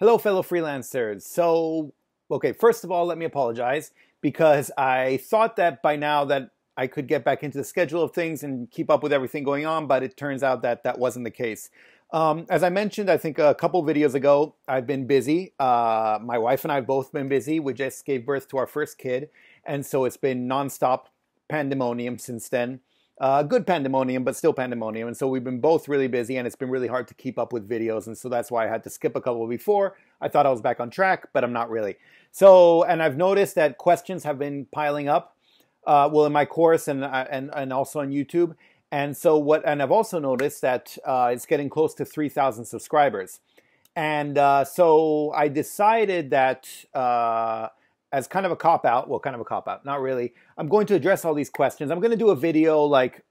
Hello, fellow freelancers. So, okay, first of all, let me apologize because I thought that by now that I could get back into the schedule of things and keep up with everything going on, but it turns out that that wasn't the case. Um, as I mentioned, I think a couple videos ago, I've been busy. Uh, my wife and I have both been busy. We just gave birth to our first kid, and so it's been nonstop pandemonium since then. Uh, good pandemonium, but still pandemonium. And so we've been both really busy, and it's been really hard to keep up with videos. And so that's why I had to skip a couple before. I thought I was back on track, but I'm not really. So, and I've noticed that questions have been piling up, uh, well, in my course and uh, and and also on YouTube. And so what, and I've also noticed that uh, it's getting close to 3,000 subscribers. And uh, so I decided that uh, as kind of a cop out, well, kind of a cop out, not really. I'm going to address all these questions. I'm going to do a video like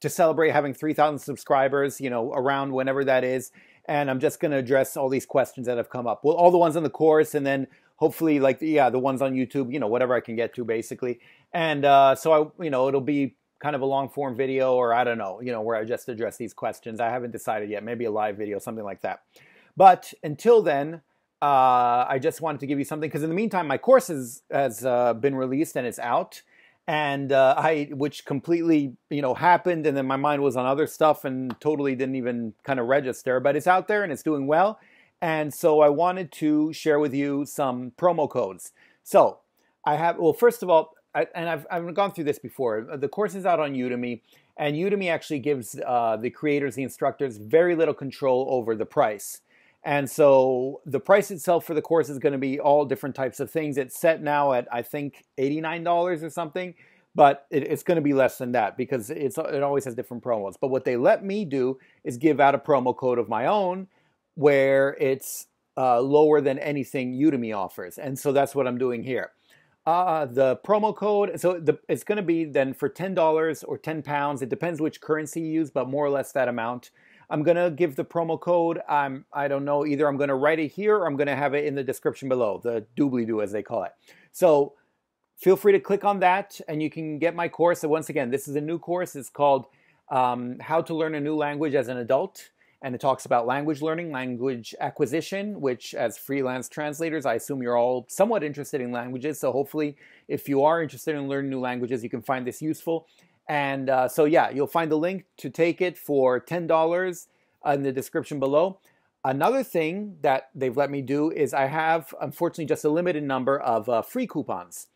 to celebrate having 3,000 subscribers, you know, around whenever that is. And I'm just going to address all these questions that have come up. Well, all the ones on the course and then hopefully like, yeah, the ones on YouTube, you know, whatever I can get to basically. And uh, so I, you know, it'll be kind of a long form video or I don't know, you know, where I just address these questions. I haven't decided yet. Maybe a live video, something like that. But until then, uh, I just wanted to give you something because in the meantime, my course has uh, been released and it's out, and uh, I which completely you know happened, and then my mind was on other stuff and totally didn't even kind of register. But it's out there and it's doing well, and so I wanted to share with you some promo codes. So I have well, first of all, I, and I've I've gone through this before. The course is out on Udemy. And Udemy actually gives uh, the creators, the instructors, very little control over the price. And so the price itself for the course is going to be all different types of things. It's set now at, I think, $89 or something, but it, it's going to be less than that because it's, it always has different promos. But what they let me do is give out a promo code of my own where it's uh, lower than anything Udemy offers. And so that's what I'm doing here. Uh, the promo code, so the, it's going to be then for $10 or 10 pounds. It depends which currency you use, but more or less that amount. I'm going to give the promo code. I'm, I don't know, either I'm going to write it here or I'm going to have it in the description below, the doobly doo as they call it. So feel free to click on that and you can get my course. So once again, this is a new course. It's called um, How to Learn a New Language as an Adult. And it talks about language learning, language acquisition, which as freelance translators, I assume you're all somewhat interested in languages. So hopefully, if you are interested in learning new languages, you can find this useful. And uh, so, yeah, you'll find the link to take it for $10 in the description below. Another thing that they've let me do is I have, unfortunately, just a limited number of uh, free coupons.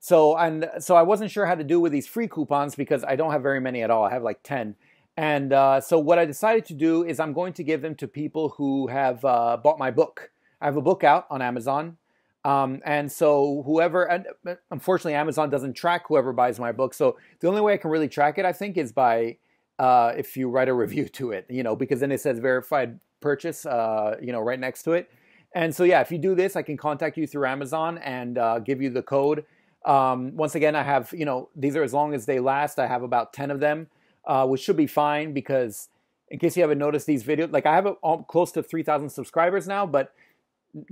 So and so I wasn't sure how to do with these free coupons because I don't have very many at all. I have like 10. And uh, so what I decided to do is I'm going to give them to people who have uh, bought my book. I have a book out on Amazon um, and so whoever, and unfortunately, Amazon doesn't track whoever buys my book. So the only way I can really track it, I think, is by uh, if you write a review to it, you know, because then it says verified purchase, uh, you know, right next to it. And so yeah, if you do this, I can contact you through Amazon and uh, give you the code. Um, once again, I have you know these are as long as they last. I have about ten of them, uh, which should be fine because in case you haven't noticed these videos, like I have a, all, close to three thousand subscribers now, but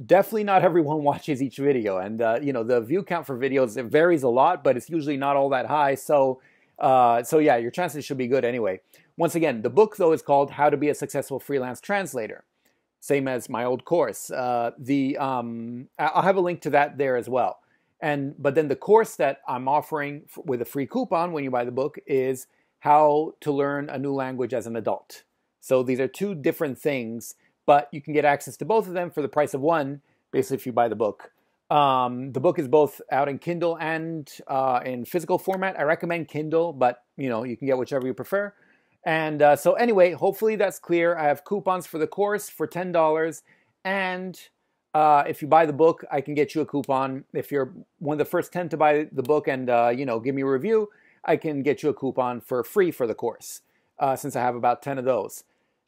definitely not everyone watches each video and uh, you know the view count for videos it varies a lot but it's usually not all that high so uh, so yeah your chances should be good anyway once again the book though is called how to be a successful freelance translator same as my old course uh, the um, i'll have a link to that there as well and but then the course that i'm offering with a free coupon when you buy the book is how to learn a new language as an adult so these are two different things but you can get access to both of them for the price of one, basically if you buy the book. Um, the book is both out in Kindle and uh, in physical format. I recommend Kindle, but you know you can get whichever you prefer. And uh, so anyway, hopefully that's clear. I have coupons for the course for ten dollars, and uh, if you buy the book, I can get you a coupon. If you're one of the first ten to buy the book and uh, you know give me a review, I can get you a coupon for free for the course uh, since I have about ten of those.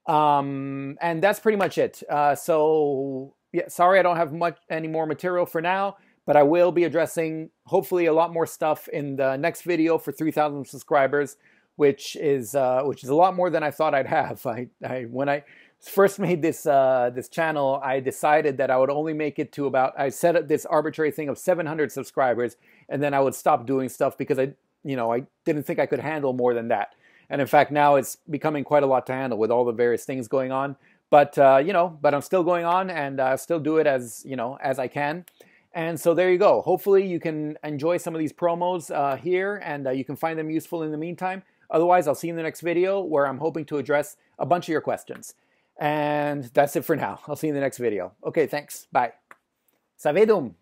Um, and that's pretty much it. Uh, so yeah, sorry I don't have much any more material for now, but I will be addressing hopefully a lot more stuff in the next video for 3,000 subscribers, which is uh, which is a lot more than I thought I'd have. I, I when I first made this uh, this channel, I decided that I would only make it to about I set up this arbitrary thing of 700 subscribers, and then I would stop doing stuff because I you know I didn't think I could handle more than that. And in fact, now it's becoming quite a lot to handle with all the various things going on. But uh, you know, but I'm still going on and uh, still do it as you know as I can. And so there you go. Hopefully you can enjoy some of these promos uh, here and uh, you can find them useful in the meantime. Otherwise, I'll see you in the next video where I'm hoping to address a bunch of your questions. And that's it for now. I'll see you in the next video. Okay, thanks. Bye. Savedum.